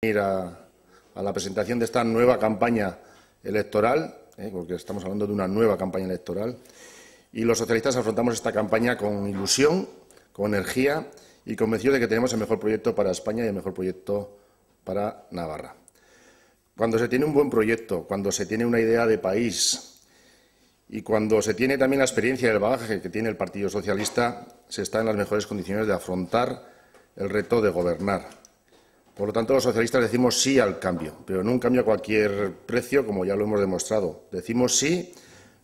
ir a, la presentación de esta nueva campaña electoral, ¿eh? porque estamos hablando de una nueva campaña electoral, y los socialistas afrontamos esta campaña con ilusión, con energía y convencidos de que tenemos el mejor proyecto para España y el mejor proyecto para Navarra. Cuando se tiene un buen proyecto, cuando se tiene una idea de país y cuando se tiene también la experiencia del bagaje que tiene el Partido Socialista, se está en las mejores condiciones de afrontar el reto de gobernar por lo tanto, los socialistas decimos sí al cambio, pero no un cambio a cualquier precio, como ya lo hemos demostrado. Decimos sí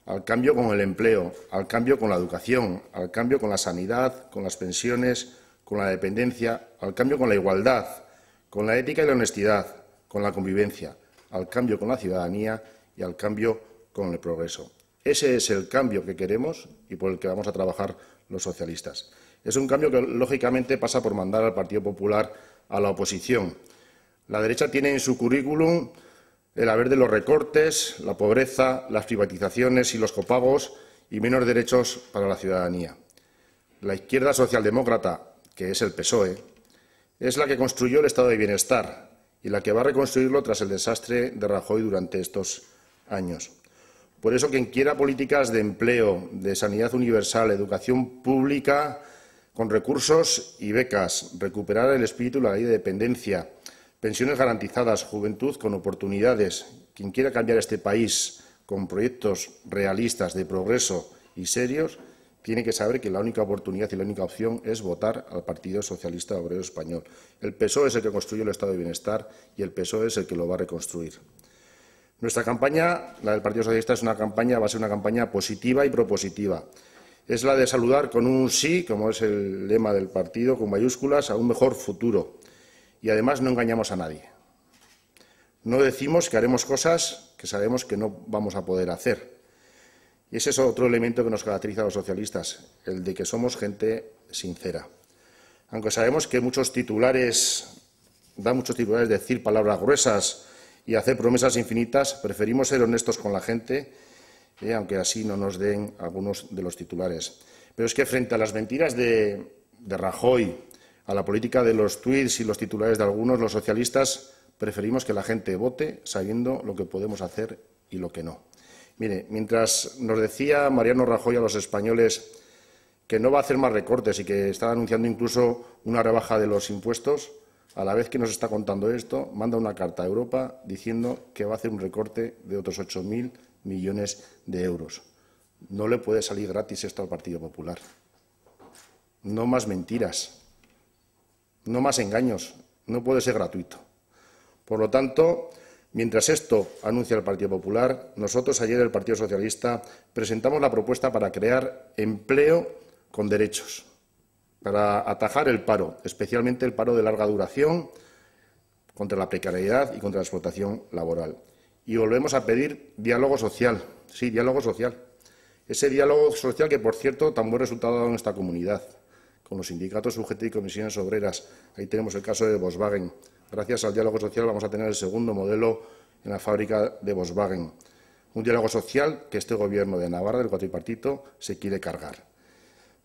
al cambio con el empleo, al cambio con la educación, al cambio con la sanidad, con las pensiones, con la dependencia, al cambio con la igualdad, con la ética y la honestidad, con la convivencia, al cambio con la ciudadanía y al cambio con el progreso. Ese es el cambio que queremos y por el que vamos a trabajar los socialistas. Es un cambio que, lógicamente, pasa por mandar al Partido Popular a la oposición. La derecha tiene en su currículum el haber de los recortes, la pobreza, las privatizaciones y los copagos y menos derechos para la ciudadanía. La izquierda socialdemócrata, que es el PSOE, es la que construyó el estado de bienestar y la que va a reconstruirlo tras el desastre de Rajoy durante estos años. Por eso, quien quiera políticas de empleo, de sanidad universal, educación pública, con recursos y becas, recuperar el espíritu de la ley de dependencia, pensiones garantizadas, juventud con oportunidades. Quien quiera cambiar este país con proyectos realistas de progreso y serios, tiene que saber que la única oportunidad y la única opción es votar al Partido Socialista Obrero Español. El PSOE es el que construye el Estado de Bienestar y el PSOE es el que lo va a reconstruir. Nuestra campaña, la del Partido Socialista, es una campaña, va a ser una campaña positiva y propositiva es la de saludar con un sí, como es el lema del partido, con mayúsculas, a un mejor futuro. Y además no engañamos a nadie. No decimos que haremos cosas que sabemos que no vamos a poder hacer. Y ese es otro elemento que nos caracteriza a los socialistas, el de que somos gente sincera. Aunque sabemos que muchos titulares, da muchos titulares decir palabras gruesas y hacer promesas infinitas, preferimos ser honestos con la gente eh, aunque así no nos den algunos de los titulares. Pero es que frente a las mentiras de, Rajoy, a la política de los tweets y los titulares de algunos, los socialistas preferimos que la gente vote sabiendo lo que podemos hacer y lo que no. Mire, mientras nos decía Mariano Rajoy a los españoles que no va a hacer más recortes y que está anunciando incluso una rebaja de los impuestos, a la vez que nos está contando esto, manda una carta a Europa diciendo que va a hacer un recorte de otros 8.000 millones de euros. No le puede salir gratis esto al Partido Popular. No más mentiras, no más engaños, no puede ser gratuito. Por lo tanto, mientras esto anuncia el Partido Popular, nosotros ayer el Partido Socialista presentamos la propuesta para crear empleo con derechos, para atajar el paro, especialmente el paro de larga duración, contra la precariedad y contra la explotación laboral. Y volvemos a pedir diálogo social, sí, diálogo social. Ese diálogo social que, por cierto, tan buen resultado ha dado en esta comunidad, con los sindicatos subjetivos y comisiones obreras. Ahí tenemos el caso de Volkswagen. Gracias al diálogo social vamos a tener el segundo modelo en la fábrica de Volkswagen. Un diálogo social que este Gobierno de Navarra, del cuatripartito, se quiere cargar.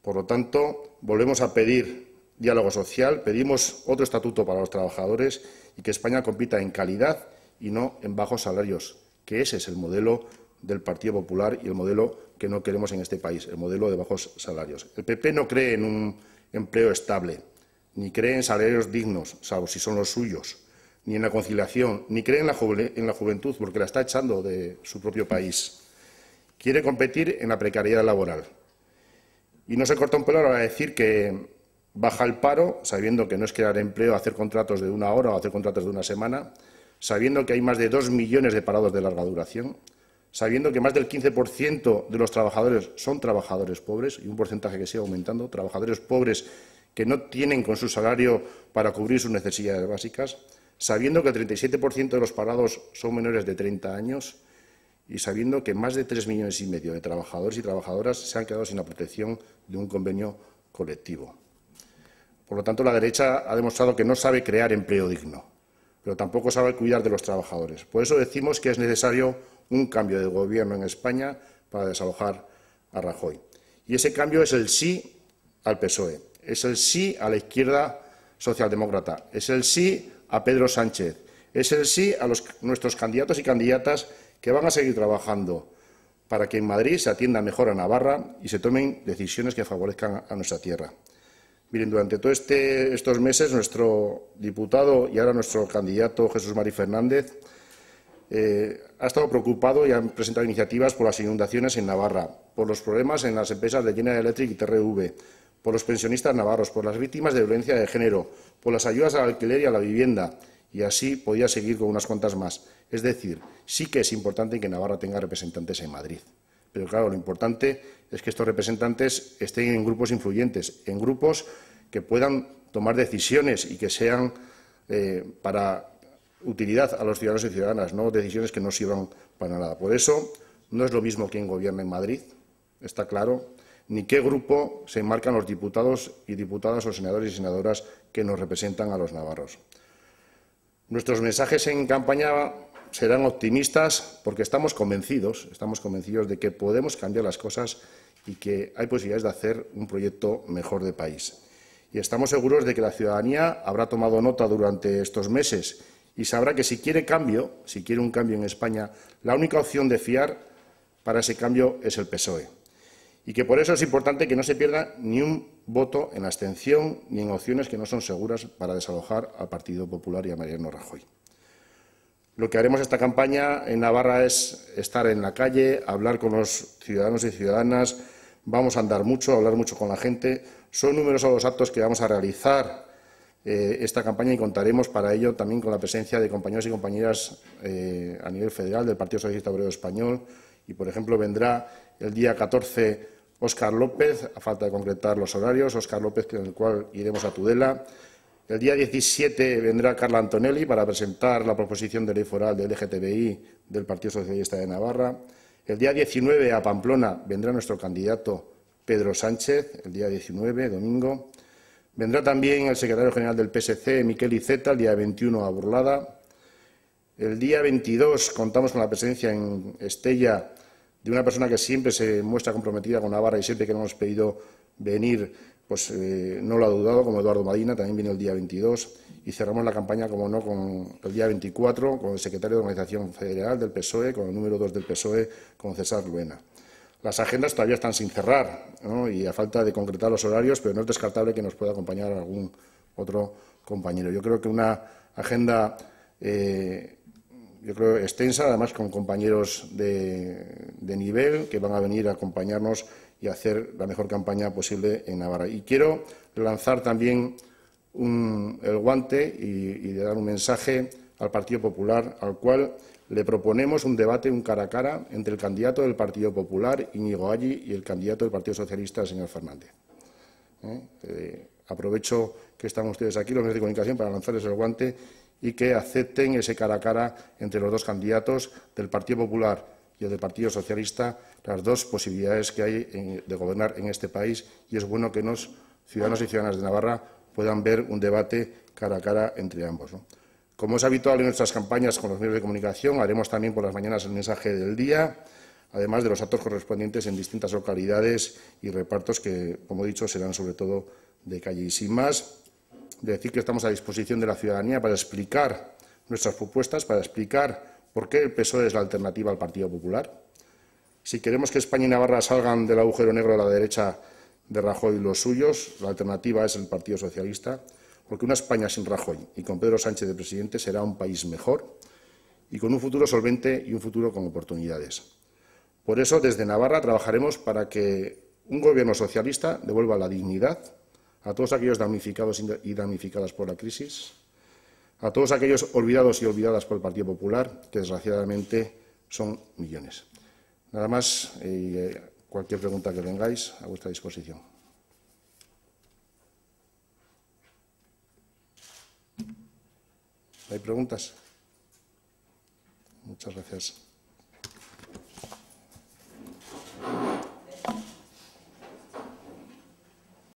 Por lo tanto, volvemos a pedir diálogo social, pedimos otro estatuto para los trabajadores y que España compita en calidad y no en bajos salarios, que ese es el modelo del Partido Popular y el modelo que no queremos en este país, el modelo de bajos salarios. El PP no cree en un empleo estable, ni cree en salarios dignos, salvo si son los suyos, ni en la conciliación, ni cree en la, juventud, porque la está echando de su propio país. Quiere competir en la precariedad laboral. Y no se corta un pelo a decir que baja el paro, sabiendo que no es crear empleo, hacer contratos de una hora o hacer contratos de una semana, sabiendo que hay más de dos millones de parados de larga duración, sabiendo que más del 15% de los trabajadores son trabajadores pobres y un porcentaje que sigue aumentando, trabajadores pobres que no tienen con su salario para cubrir sus necesidades básicas, sabiendo que el 37% de los parados son menores de 30 años y sabiendo que más de tres millones y medio de trabajadores y trabajadoras se han quedado sin la protección de un convenio colectivo. Por lo tanto, la derecha ha demostrado que no sabe crear empleo digno pero tampoco sabe cuidar de los trabajadores. Por eso decimos que es necesario un cambio de gobierno en España para desalojar a Rajoy. Y ese cambio es el sí al PSOE, es el sí a la izquierda socialdemócrata, es el sí a Pedro Sánchez, es el sí a nuestros candidatos y candidatas que van a seguir trabajando para que en Madrid se atienda mejor a Navarra y se tomen decisiones que favorezcan a nuestra tierra. Miren, durante todos este, estos meses nuestro diputado y ahora nuestro candidato Jesús Mari Fernández eh, ha estado preocupado y ha presentado iniciativas por las inundaciones en Navarra, por los problemas en las empresas de General Electric y TRV, por los pensionistas navarros, por las víctimas de violencia de género, por las ayudas al alquiler y a la vivienda, y así podía seguir con unas cuantas más. Es decir, sí que es importante que Navarra tenga representantes en Madrid. Pero claro, lo importante es que estos representantes estén en grupos influyentes, en grupos que puedan tomar decisiones y que sean eh, para utilidad a los ciudadanos y ciudadanas, no decisiones que no sirvan para nada. Por eso, no es lo mismo quién gobierna en Madrid, está claro, ni qué grupo se enmarcan los diputados y diputadas o senadores y senadoras que nos representan a los navarros. Nuestros mensajes en campaña serán optimistas porque estamos convencidos, estamos convencidos de que podemos cambiar las cosas y que hay posibilidades de hacer un proyecto mejor de país. Y estamos seguros de que la ciudadanía habrá tomado nota durante estos meses y sabrá que si quiere cambio, si quiere un cambio en España, la única opción de fiar para ese cambio es el PSOE. Y que por eso es importante que no se pierda ni un voto en abstención ni en opciones que no son seguras para desalojar al Partido Popular y a Mariano Rajoy. Lo que haremos esta campaña en Navarra es estar en la calle, hablar con los ciudadanos y ciudadanas, vamos a andar mucho, a hablar mucho con la gente. Son numerosos los actos que vamos a realizar eh, esta campaña y contaremos para ello también con la presencia de compañeros y compañeras eh, a nivel federal del Partido Socialista Obrero Español. Y, por ejemplo, vendrá el día 14 Óscar López, a falta de concretar los horarios, Óscar López, con el cual iremos a Tudela. El día 17 vendrá Carla Antonelli para presentar la proposición de ley foral del LGTBI del Partido Socialista de Navarra. El día 19 a Pamplona vendrá nuestro candidato Pedro Sánchez, el día 19, domingo. Vendrá también el secretario general del PSC, Miquel Iceta, el día 21 a Burlada. El día 22 contamos con la presencia en Estella de una persona que siempre se muestra comprometida con Navarra y siempre que no hemos pedido venir pues eh, no lo ha dudado, como Eduardo Madina, también vino el día 22, y cerramos la campaña, como no, con el día 24, con el secretario de Organización Federal del PSOE, con el número 2 del PSOE, con César Luena. Las agendas todavía están sin cerrar, y a falta de concretar los horarios, pero no es descartable que nos pueda acompañar algún otro compañero. Yo creo que una agenda eh, yo creo, extensa, además con compañeros de, nivel que van a venir a acompañarnos y hacer la mejor campaña posible en Navarra. Y quiero lanzar también el guante y, dar un mensaje al Partido Popular, al cual le proponemos un debate, un cara a cara, entre el candidato del Partido Popular, Íñigo Allí, y el candidato del Partido Socialista, el señor Fernández. ¿Eh? Eh, aprovecho que están ustedes aquí, los medios de comunicación, para lanzarles el guante y que acepten ese cara a cara entre los dos candidatos del Partido Popular y el del Partido Socialista, las dos posibilidades que hay de gobernar en este país. Y es bueno que los ciudadanos y ciudadanas de Navarra puedan ver un debate cara a cara entre ambos. Como es habitual en nuestras campañas con los medios de comunicación, haremos también por las mañanas el mensaje del día, además de los actos correspondientes en distintas localidades y repartos que, como he dicho, serán sobre todo de calle y sin más de decir que estamos a disposición de la ciudadanía para explicar nuestras propuestas, para explicar por qué el PSOE es la alternativa al Partido Popular. Si queremos que España y Navarra salgan del agujero negro de la derecha de Rajoy y los suyos, la alternativa es el Partido Socialista, porque una España sin Rajoy y con Pedro Sánchez de presidente será un país mejor y con un futuro solvente y un futuro con oportunidades. Por eso, desde Navarra trabajaremos para que un gobierno socialista devuelva la dignidad a todos aquellos damnificados y damnificadas por la crisis, a todos aquellos olvidados y olvidadas por el Partido Popular, que desgraciadamente son millones. Nada más, eh, cualquier pregunta que tengáis a vuestra disposición. ¿Hay preguntas? Muchas gracias.